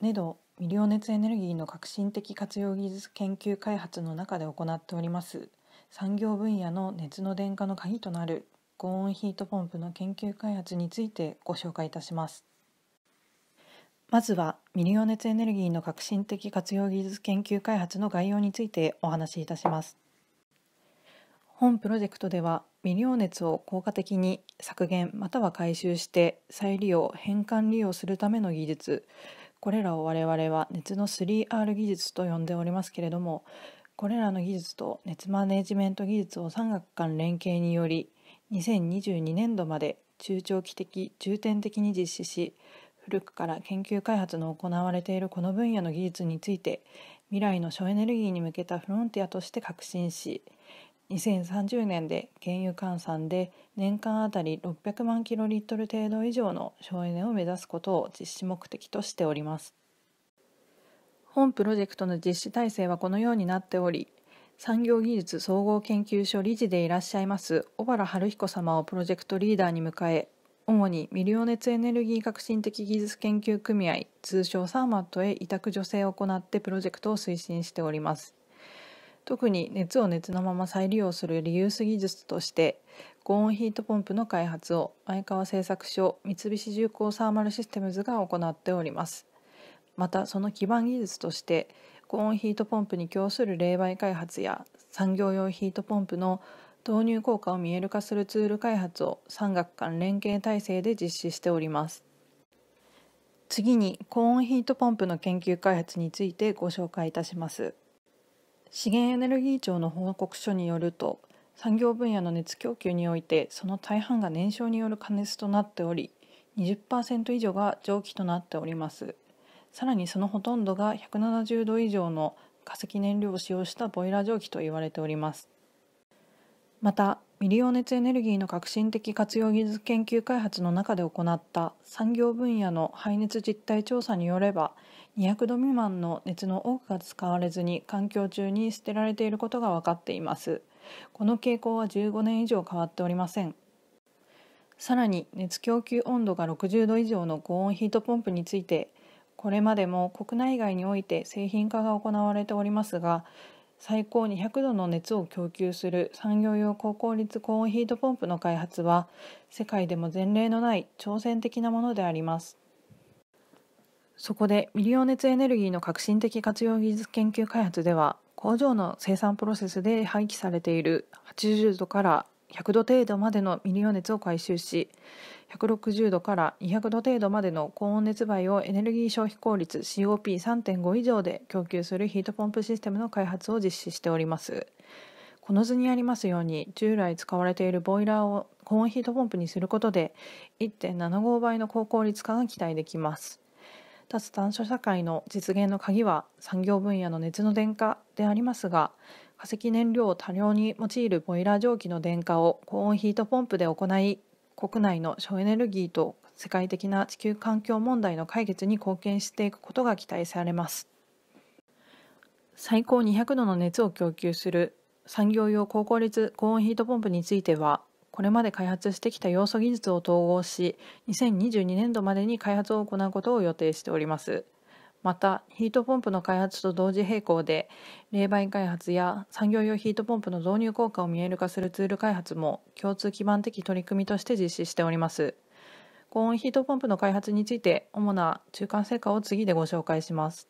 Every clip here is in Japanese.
ネド未量熱エネルギーの革新的活用技術研究開発の中で行っております産業分野の熱の電化の鍵となる高温ヒートポンプの研究開発についてご紹介いたしますまずは未利用熱エネルギーの革新的活用技術研究開発の概要についてお話しいたします本プロジェクトでは未利用熱を効果的に削減または回収して再利用変換利用するための技術これらを我々は熱の 3R 技術と呼んでおりますけれどもこれらの技術と熱マネジメント技術を産学間連携により2022年度まで中長期的重点的に実施し古くから研究開発の行われているこの分野の技術について未来の省エネルギーに向けたフロンティアとして革新し2030年で原油換算で年間あたり600万キロリットル程度以上の省エネを目指すことを実施目的としております本プロジェクトの実施体制はこのようになっており産業技術総合研究所理事でいらっしゃいます小原春彦様をプロジェクトリーダーに迎え主に未利用熱エネルギー革新的技術研究組合通称サーマットへ委託助成を行ってプロジェクトを推進しております特に熱を熱のまま再利用するリユース技術として高温ヒートポンプの開発を前川製作所三菱重工サーマルシステムズが行っておりますまたその基盤技術として高温ヒートポンプに供する冷媒開発や産業用ヒートポンプの導入効果を見える化するツール開発を産学間連携体制で実施しております次に高温ヒートポンプの研究開発についてご紹介いたします資源エネルギー庁の報告書によると産業分野の熱供給においてその大半が燃焼による加熱となっており20%以上が蒸気となっておりますさらにそのほとんどが170度以上の化石燃料を使用したボイラー蒸気と言われておりますまた未利用熱エネルギーの革新的活用技術研究開発の中で行った産業分野の排熱実態調査によれば200度未満の熱の多くが使われずに環境中に捨てられていることが分かっていますこの傾向は15年以上変わっておりませんさらに熱供給温度が60度以上の高温ヒートポンプについてこれまでも国内外において製品化が行われておりますが最高200度の熱を供給する産業用高効率高温ヒートポンプの開発は世界でも前例のない挑戦的なものであります。そこで未利用熱エネルギーの革新的活用技術研究開発では工場の生産プロセスで廃棄されている80度から100度程度までのリオ用熱を回収し160度から200度程度までの高温熱媒をエネルギー消費効率 COP3.5 以上で供給するヒートポンプシステムの開発を実施しております。この図にありますように従来使われているボイラーを高温ヒートポンプにすることで1.75倍の高効率化が期待できます。脱炭素社会の実現の鍵は産業分野の熱の電化でありますが化石燃料を多量に用いるボイラー蒸気の電化を高温ヒートポンプで行い国内の省エネルギーと世界的な地球環境問題の解決に貢献していくことが期待されます最高200度の熱を供給する産業用高効率高温ヒートポンプについてはこれまで開発してきた要素技術を統合し2022年度までに開発を行うことを予定しておりますまたヒートポンプの開発と同時並行で冷媒開発や産業用ヒートポンプの導入効果を見える化するツール開発も共通基盤的取り組みとして実施しております高温ヒートポンプの開発について主な中間成果を次でご紹介します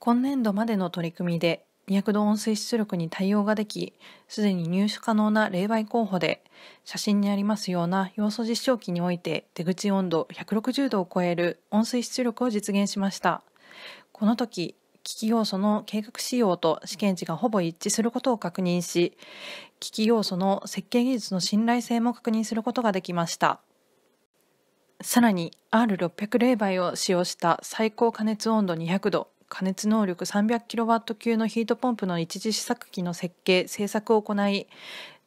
今年度までの取り組みで200度音声出力に対応ができ、すでに入手可能な冷媒候補で、写真にありますような要素実証機において出口温度160度を超える音声出力を実現しました。この時、機器要素の計画仕様と試験値がほぼ一致することを確認し、機器要素の設計技術の信頼性も確認することができました。さらに R600 冷媒を使用した最高加熱温度200度加熱能力 300kW 級のヒートポンプの一次試作機の設計・製作を行い、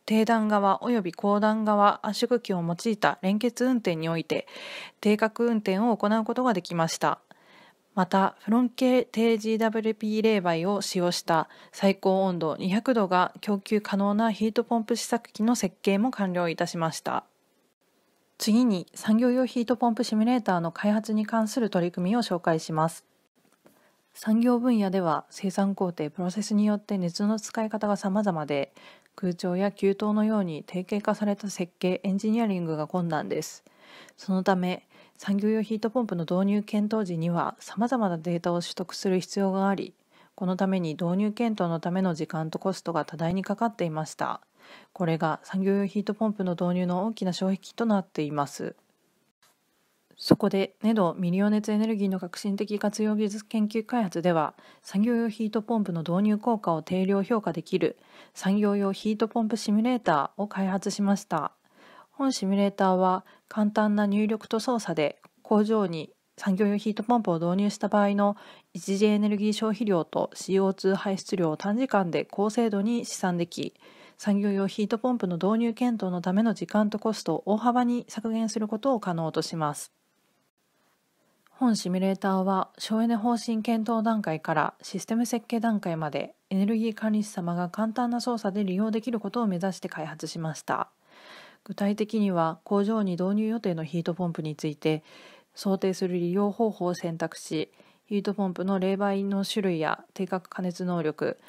低段側及び高段側圧縮機を用いた連結運転において定格運転を行うことができました。また、フロン系低 GWP 冷媒を使用した最高温度200度が供給可能なヒートポンプ試作機の設計も完了いたしました。次に産業用ヒートポンプシミュレーターの開発に関する取り組みを紹介します。産業分野では生産工程プロセスによって熱の使い方が様々で空調や給湯のように定型化された設計エンジニアリングが困難ですそのため産業用ヒートポンプの導入検討時には様々なデータを取得する必要がありこのために導入検討のための時間とコストが多大にかかっていましたこれが産業用ヒートポンプの導入の大きな障壁となっていますそこで NEDO リオネ熱エネルギーの革新的活用技術研究開発では産業用ヒートポンプの導入効果を定量評価できる産業用ヒートポンプシミュレーターを開発しました本シミュレーターは簡単な入力と操作で工場に産業用ヒートポンプを導入した場合の一時エネルギー消費量と CO2 排出量を短時間で高精度に試算でき産業用ヒートポンプの導入検討のための時間とコストを大幅に削減することを可能とします。本シミュレーターは省エネ方針検討段階からシステム設計段階までエネルギー管理士様が簡単な操作で利用できることを目指して開発しました具体的には工場に導入予定のヒートポンプについて想定する利用方法を選択しヒートポンプの冷媒の種類や定格加熱能力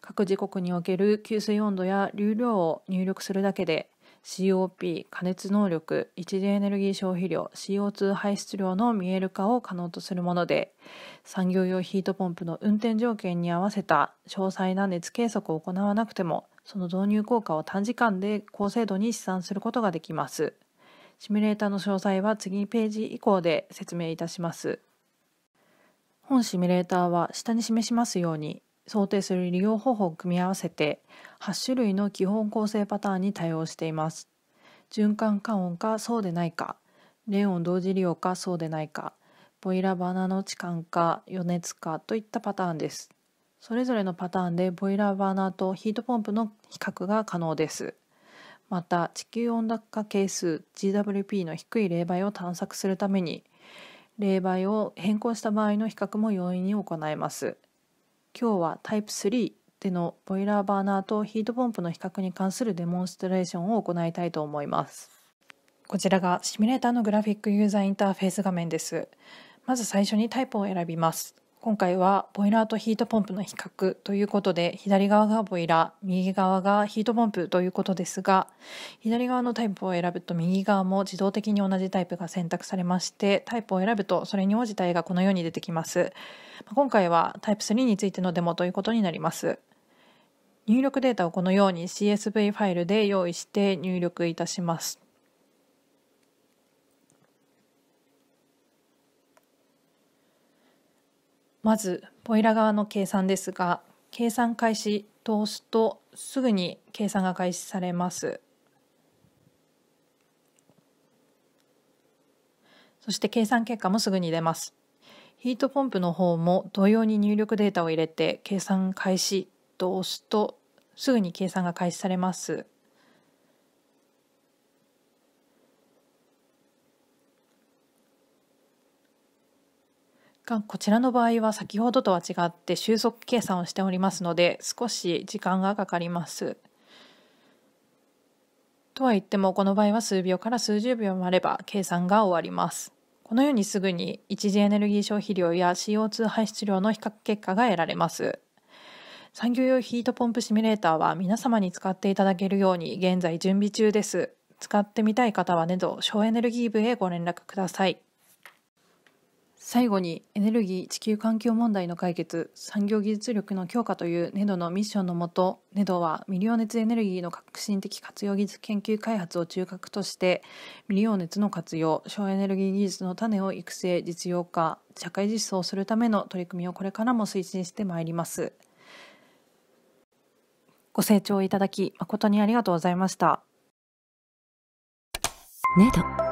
各時刻における給水温度や流量を入力するだけで COP 加熱能力一次エネルギー消費量 CO2 排出量の見える化を可能とするもので産業用ヒートポンプの運転条件に合わせた詳細な熱計測を行わなくてもその導入効果を短時間で高精度に試算することができますシミュレーターの詳細は次ページ以降で説明いたします本シミュレーターは下に示しますように想定する利用方法を組み合わせて8種類の基本構成パターンに対応しています。循環感音かそうでないか、レオン同時利用かそうでないか、ボイラーバナの置換か余熱かといったパターンです。それぞれのパターンでボイラーバーナーとヒートポンプの比較が可能です。また地球温暖化係数 GWP の低い冷媒を探索するために冷媒を変更した場合の比較も容易に行えます。今日はタイプ3でのボイラーバーナーとヒートポンプの比較に関するデモンストレーションを行いたいと思います。こちらがシミュレーターのグラフィックユーザーインターフェース画面です。まず最初にタイプを選びます。今回はボイラーとヒートポンプの比較ということで左側がボイラー右側がヒートポンプということですが左側のタイプを選ぶと右側も自動的に同じタイプが選択されましてタイプを選ぶとそれに応じた絵がこのように出てきます今回はタイプ3についてのデモということになります入力データをこのように CSV ファイルで用意して入力いたしますまずボイラ側の計算ですが計算開始と押すとすぐに計算が開始されますそして計算結果もすぐに出ますヒートポンプの方も同様に入力データを入れて計算開始と押すとすぐに計算が開始されます。がこちらの場合は先ほどとは違って収束計算をしておりますので少し時間がかかります。とは言ってもこの場合は数秒から数十秒もあれば計算が終わります。このようにすぐに一次エネルギー消費量や CO2 排出量の比較結果が得られます。産業用ヒートポンプシミュレーターは皆様に使っていただけるように現在準備中です。使ってみたい方はねど省エネルギー部へご連絡ください。最後にエネルギー地球環境問題の解決産業技術力の強化という NEDO のミッションのもと NEDO は未利用熱エネルギーの革新的活用技術研究開発を中核として未利用熱の活用省エネルギー技術の種を育成実用化社会実装するための取り組みをこれからも推進してまいります。ご清聴いただき誠にありがとうございました。NEDO